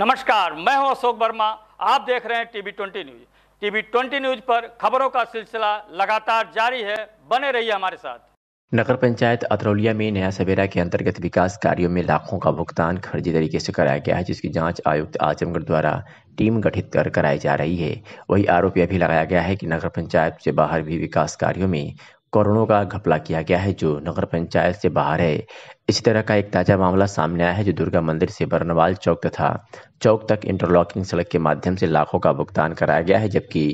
नमस्कार मैं हूं अशोक वर्मा आप देख रहे हैं TV twenty news TV twenty news पर खबरों का सिलसिला लगातार जारी है बने रहिए हमारे साथ नगर पंचायत अतरौलिया में नया सवेरा के अंतर्गत विकास कार्यों में लाखों का भुगतान खर्जी तरीके से कराया गया है जिसकी जांच आयुक्त आजमगढ़ द्वारा टीम गठित कर कराई जा रही है वही आरोप यह भी लगाया गया है कि नगर पंचायत से बाहर भी विकास कार्यों में करोड़ों का घपला किया गया है जो नगर पंचायत से बाहर है इसी तरह का एक ताज़ा मामला सामने आया है जो दुर्गा मंदिर से बर्नवाल चौक तथा चौक तक इंटरलॉकिंग सड़क के माध्यम से लाखों का भुगतान कराया गया है जबकि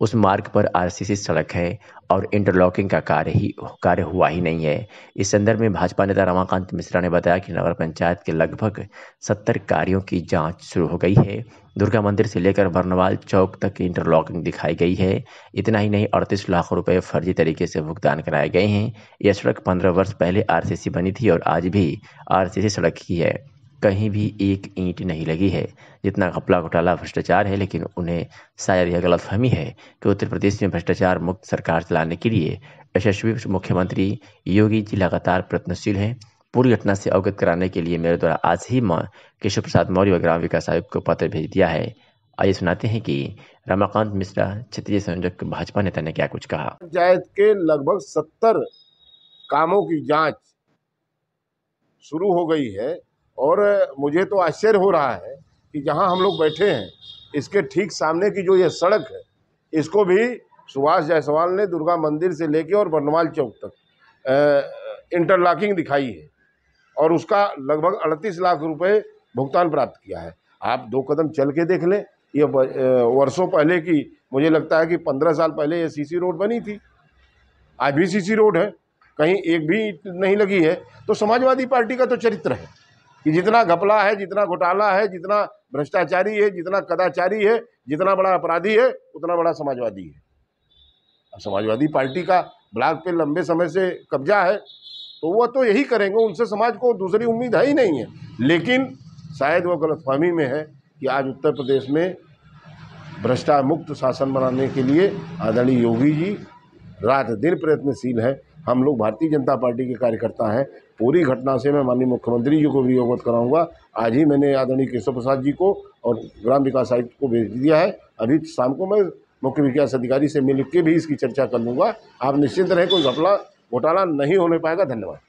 उस मार्ग पर आरसीसी सड़क है और इंटरलॉकिंग का कार्य ही कार्य हुआ ही नहीं है इस संदर्भ में भाजपा नेता रमाकांत मिश्रा ने बताया कि नगर पंचायत के लगभग सत्तर कार्यों की जांच शुरू हो गई है दुर्गा मंदिर से लेकर बर्नवाल चौक तक इंटरलॉकिंग दिखाई गई है इतना ही नहीं अड़तीस लाख रुपए फर्जी तरीके से भुगतान कराए गए हैं यह सड़क पंद्रह वर्ष पहले आरसीसी बनी थी और आज भी आरसीसी सड़क ही है कहीं भी एक ईंट नहीं लगी है जितना घपला घोटाला भ्रष्टाचार है लेकिन उन्हें शायद यह गलतफहमी है कि उत्तर प्रदेश में भ्रष्टाचार मुक्त सरकार चलाने के लिए यशस्वी मुख्यमंत्री योगी जी लगातार प्रयत्नशील हैं पूरी घटना से अवगत कराने के लिए मेरे द्वारा आज ही माँ केशव प्रसाद मौर्य व ग्राम विकास आयुक्त को पत्र भेज दिया है आइए सुनाते हैं कि रमाकांत मिश्रा क्षेत्रीय संयोजक भाजपा नेता ने क्या कुछ कहा पंचायत के लगभग सत्तर कामों की जांच शुरू हो गई है और मुझे तो आश्चर्य हो रहा है कि जहाँ हम लोग बैठे हैं इसके ठीक सामने की जो ये सड़क है इसको भी सुभाष जायसवाल ने दुर्गा मंदिर से लेके और बर्नवाल चौक तक इंटरलॉकिंग दिखाई है और उसका लगभग अड़तीस लाख रुपए भुगतान प्राप्त किया है आप दो कदम चल के देख लें ये वर्षों पहले की मुझे लगता है कि पंद्रह साल पहले ये सीसी रोड बनी थी आज भी सीसी रोड है कहीं एक भी नहीं लगी है तो समाजवादी पार्टी का तो चरित्र है कि जितना घपला है जितना घोटाला है जितना भ्रष्टाचारी है जितना कदाचारी है जितना बड़ा अपराधी है उतना बड़ा समाजवादी है समाजवादी पार्टी का ब्लॉक पे लंबे समय से कब्जा है तो वह तो यही करेंगे उनसे समाज को दूसरी उम्मीद है ही नहीं है लेकिन शायद वह गलतफहमी में है कि आज उत्तर प्रदेश में भ्रष्टा मुक्त शासन बनाने के लिए आदरणीय योगी जी रात दिन प्रयत्नशील है हम लोग भारतीय जनता पार्टी के कार्यकर्ता हैं पूरी घटना से मैं माननीय मुख्यमंत्री जी को भी अवगत कराऊंगा आज ही मैंने आदरणीय केशव प्रसाद जी को और ग्राम विकास आयुक्त को भेज दिया है अभी शाम को मैं मुख्य विकास अधिकारी से मिल के भी इसकी चर्चा कर लूँगा आप निश्चिंत रहें कोई घपला घोटाला नहीं होने पाएगा धन्यवाद